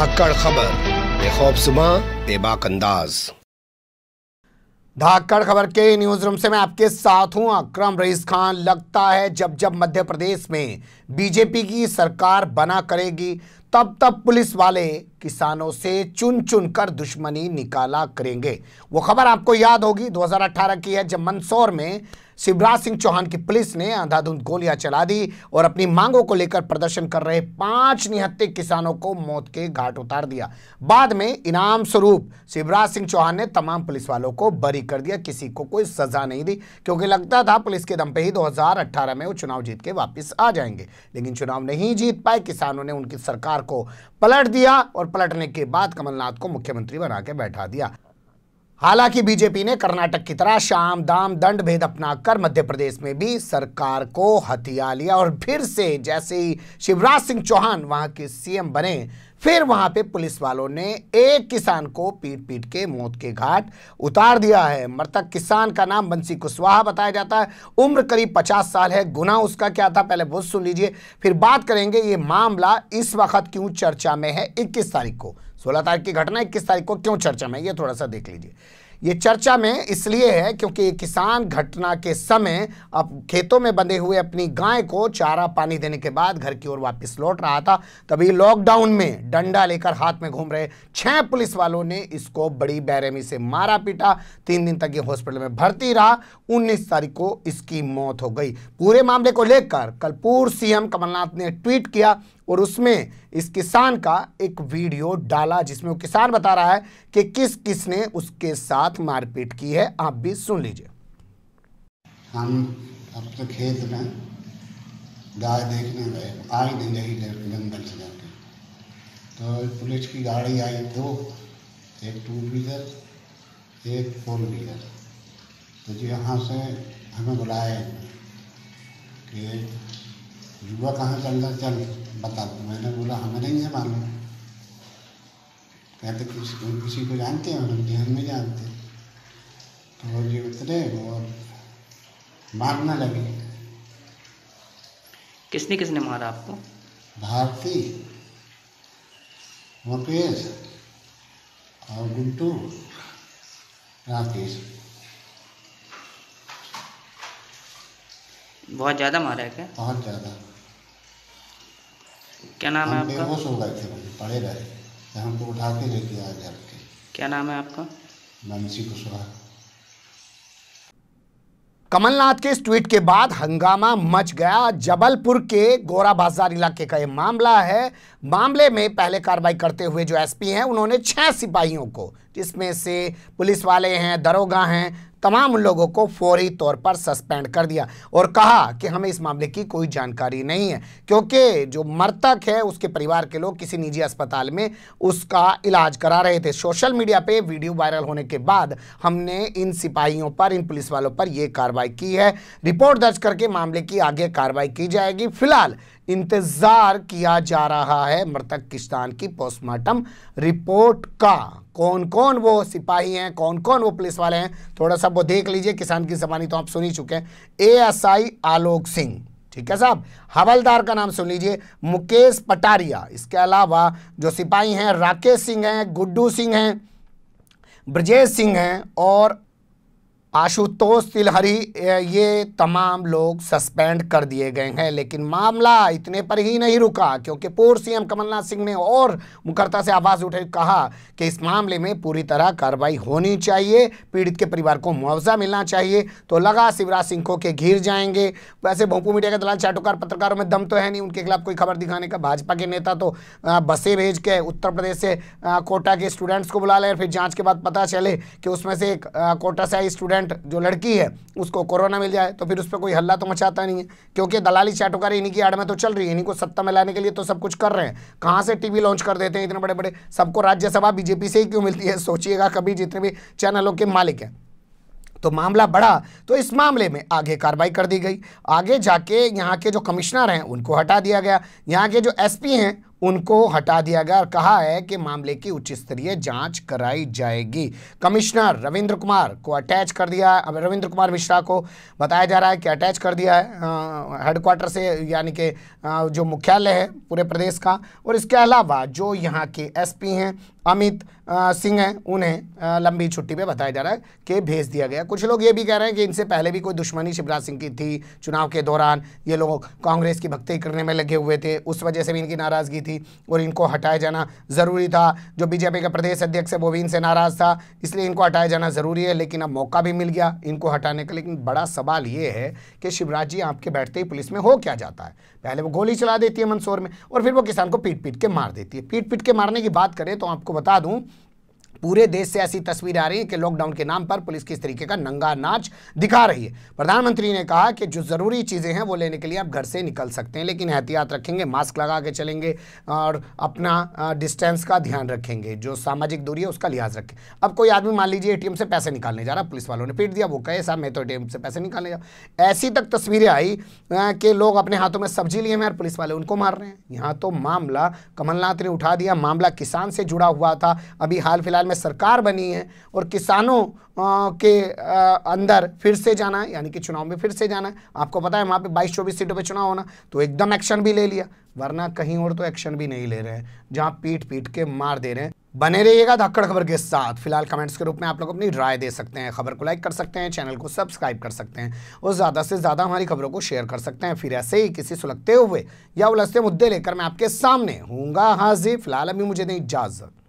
धाकड़ खबर बेखौफ सुबह बेबाक अंदाज धाकड़ खबर के न्यूज रूम से मैं आपके साथ हूं अकरम रईस खान लगता है जब जब मध्य प्रदेश में बीजेपी की सरकार बना करेगी तब तब पुलिस वाले किसानों से चुन चुन कर दुश्मनी निकाला करेंगे वो खबर आपको याद होगी 2018 की है जब मंदसौर में शिवराज सिंह चौहान की पुलिस ने अंधाधुंध गोलियां चला दी और अपनी मांगों को लेकर प्रदर्शन कर रहे पांच निहत्ते किसानों को मौत के घाट उतार दिया बाद में इनाम स्वरूप शिवराज सिंह चौहान ने तमाम पुलिस वालों को बरी कर दिया किसी को कोई सजा नहीं दी क्योंकि लगता था पुलिस के दम पे ही दो में वो चुनाव जीत के वापिस आ जाएंगे लेकिन चुनाव नहीं जीत पाए किसानों ने उनकी सरकार को पलट दिया और पलटने के बाद कमलनाथ को मुख्यमंत्री बना के बैठा दिया हालांकि बीजेपी ने कर्नाटक की तरह शाम दाम दंड भेद अपनाकर मध्य प्रदेश में भी सरकार को हथिया लिया और फिर से जैसे ही शिवराज सिंह चौहान वहां के सीएम बने फिर वहां पे पुलिस वालों ने एक किसान को पीट पीट के मौत के घाट उतार दिया है मृतक किसान का नाम बंसी कुशवाहा बताया जाता है उम्र करीब 50 साल है गुना उसका क्या था पहले बहुत सुन लीजिए फिर बात करेंगे ये मामला इस वक्त क्यों चर्चा में है इक्कीस तारीख को सोलह तारीख की घटना इक्कीस तारीख को क्यों चर्चा में ये थोड़ा सा देख लीजिए ये चर्चा में इसलिए है क्योंकि किसान घटना के समय अब खेतों में बंधे हुए अपनी गाय को चारा पानी देने के बाद घर की ओर वापस लौट रहा था तभी लॉकडाउन में डंडा लेकर हाथ में घूम रहे छह पुलिस वालों ने इसको बड़ी बैरहमी से मारा पीटा तीन दिन तक ये हॉस्पिटल में भर्ती रहा उन्नीस तारीख को इसकी मौत हो गई पूरे मामले को लेकर कल पूर्व सीएम कमलनाथ ने ट्वीट किया और उसमें इस किसान का एक वीडियो डाला जिसमें वो किसान बता रहा है कि किस किसने उसके साथ मारपीट की है आप भी सुन लीजिए हम अब तो खेत में गाय देखने गए आए दिन यही जंगल से जाके तो पुलिस की गाड़ी आई दो एक टू व्हीलर एक फोर व्हीलर तो जी यहाँ से हमें बुलाए कि युवा कहाँ चल रहा चल बता दो मैंने बोला हमें नहीं है मालूम कहते तो किसी किसी को जानते हैं हम ध्यान में जानते तो वो जी उतरे और मारने लगे किसने किसने मारा आपको भारती मुकेश और गुंटू राकेश बहुत ज़्यादा मारा है क्या बहुत ज़्यादा क्या नाम है आपका बेहोश हो गए थे पड़े रहे तो हमको उठा के लेके आए घर के क्या नाम है आपका मनसी कुशवाहा कमलनाथ के इस ट्वीट के बाद हंगामा मच गया जबलपुर के गोरा बाजार इलाके का यह मामला है मामले में पहले कार्रवाई करते हुए जो एसपी हैं उन्होंने छः सिपाहियों को जिसमें से पुलिस वाले हैं दरोगा हैं तमाम लोगों को फौरी तौर पर सस्पेंड कर दिया और कहा कि हमें इस मामले की कोई जानकारी नहीं है क्योंकि जो मृतक है उसके परिवार के लोग किसी निजी अस्पताल में उसका इलाज करा रहे थे सोशल मीडिया पे वीडियो वायरल होने के बाद हमने इन सिपाहियों पर इन पुलिस वालों पर यह कार्रवाई की है रिपोर्ट दर्ज करके मामले की आगे कार्रवाई की जाएगी फिलहाल इंतज़ार किया जा रहा है मृतक किस्तान की पोस्टमार्टम रिपोर्ट का कौन कौन वो सिपाही हैं कौन कौन वो पुलिस वाले हैं थोड़ा सा वो देख लीजिए किसान की जबानी तो आप सुन ही चुके हैं एएसआई आलोक सिंह ठीक है साहब हवलदार का नाम सुन लीजिए मुकेश पटारिया इसके अलावा जो सिपाही हैं राकेश सिंह हैं गुड्डू सिंह हैं ब्रजेश सिंह हैं और आशुतोष तिलहरी ये तमाम लोग सस्पेंड कर दिए गए हैं लेकिन मामला इतने पर ही नहीं रुका क्योंकि पूर्व सीएम कमलनाथ सिंह ने और मुकरता से आवाज़ उठे कहा कि इस मामले में पूरी तरह कार्रवाई होनी चाहिए पीड़ित के परिवार को मुआवजा मिलना चाहिए तो लगा शिवराज सिंह को के घिर जाएंगे वैसे भोपू मीडिया के दलाल चाटुकार पत्रकारों में दम तो है नहीं उनके खिलाफ कोई खबर दिखाने का भाजपा के नेता तो बसें भेज के उत्तर प्रदेश से कोटा के स्टूडेंट्स को बुला लें फिर जाँच के बाद पता चले कि उसमें से एक कोटा से आई स्टूडेंट परसेंट जो लड़की है उसको कोरोना मिल जाए तो फिर उस पर कोई हल्ला तो मचाता नहीं है क्योंकि दलाली चाटुकारी इन्हीं की आड़ में तो चल रही है इन्हीं को सत्ता में लाने के लिए तो सब कुछ कर रहे हैं कहाँ से टीवी लॉन्च कर देते हैं इतने बड़े बड़े सबको राज्यसभा बीजेपी से ही क्यों मिलती है सोचिएगा कभी जितने भी चैनलों के मालिक हैं तो मामला बढ़ा तो इस मामले में आगे कार्रवाई कर दी गई आगे जाके यहाँ के जो कमिश्नर हैं उनको हटा दिया गया यहाँ के जो एसपी हैं उनको हटा दिया गया और कहा है कि मामले की उच्च स्तरीय जांच कराई जाएगी कमिश्नर रविंद्र कुमार को अटैच कर दिया है अब रविंद्र कुमार मिश्रा को बताया जा रहा है कि अटैच कर दिया है हेडक्वार्टर से यानी कि जो मुख्यालय है पूरे प्रदेश का और इसके अलावा जो यहाँ के एसपी हैं अमित सिंह हैं उन्हें लंबी छुट्टी पे बताया जा रहा है कि भेज दिया गया कुछ लोग ये भी कह रहे हैं कि इनसे पहले भी कोई दुश्मनी शिवराज सिंह की थी चुनाव के दौरान ये लोग कांग्रेस की भक्ति करने में लगे हुए थे उस वजह से भी इनकी नाराज़गी थी थी और इनको हटाया जाना ज़रूरी था जो बीजेपी के प्रदेश अध्यक्ष है वो भी इनसे नाराज़ था इसलिए इनको हटाया जाना ज़रूरी है लेकिन अब मौका भी मिल गया इनको हटाने का लेकिन बड़ा सवाल ये है कि शिवराज जी आपके बैठते ही पुलिस में हो क्या जाता है पहले वो गोली चला देती है मंदसौर में और फिर वो किसान को पीट पीट के मार देती है पीट पीट के मारने की बात करें तो आपको बता दूँ पूरे देश से ऐसी तस्वीरें आ रही हैं कि लॉकडाउन के नाम पर पुलिस किस तरीके का नंगा नाच दिखा रही है प्रधानमंत्री ने कहा कि जो ज़रूरी चीज़ें हैं वो लेने के लिए आप घर से निकल सकते हैं लेकिन एहतियात रखेंगे मास्क लगा के चलेंगे और अपना डिस्टेंस का ध्यान रखेंगे जो सामाजिक दूरी है उसका लिहाज रखें अब कोई आदमी मान लीजिए ए से पैसे निकालने जा रहा पुलिस वालों ने पीट दिया वो कहे साहब मैं तो ए से पैसे निकालने जा ऐसी तक तस्वीरें आई कि लोग अपने हाथों में सब्जी लिए हैं और पुलिस वाले उनको मार रहे हैं यहाँ तो मामला कमलनाथ ने उठा दिया मामला किसान से जुड़ा हुआ था अभी हाल फिलहाल में सरकार बनी है और किसानों के अंदर फिर से जाना है यानी कि चुनाव में फिर से जाना है आपको पता है वहाँ पे 22 चौबीस सीटों पे चुनाव होना तो एकदम एक्शन भी ले लिया वरना कहीं और तो एक्शन भी नहीं ले रहे हैं जहाँ पीट पीट के मार दे रहे हैं बने रहिएगा धक्कड़ खबर के साथ फिलहाल कमेंट्स के रूप में आप लोग अपनी राय दे सकते हैं खबर को लाइक कर सकते हैं चैनल को सब्सक्राइब कर सकते हैं और ज़्यादा से ज़्यादा हमारी खबरों को शेयर कर सकते हैं फिर ऐसे ही किसी सुलगते हुए या उलझते मुद्दे लेकर मैं आपके सामने हूँगा हाजिर फिलहाल अभी मुझे नहीं इजाज़त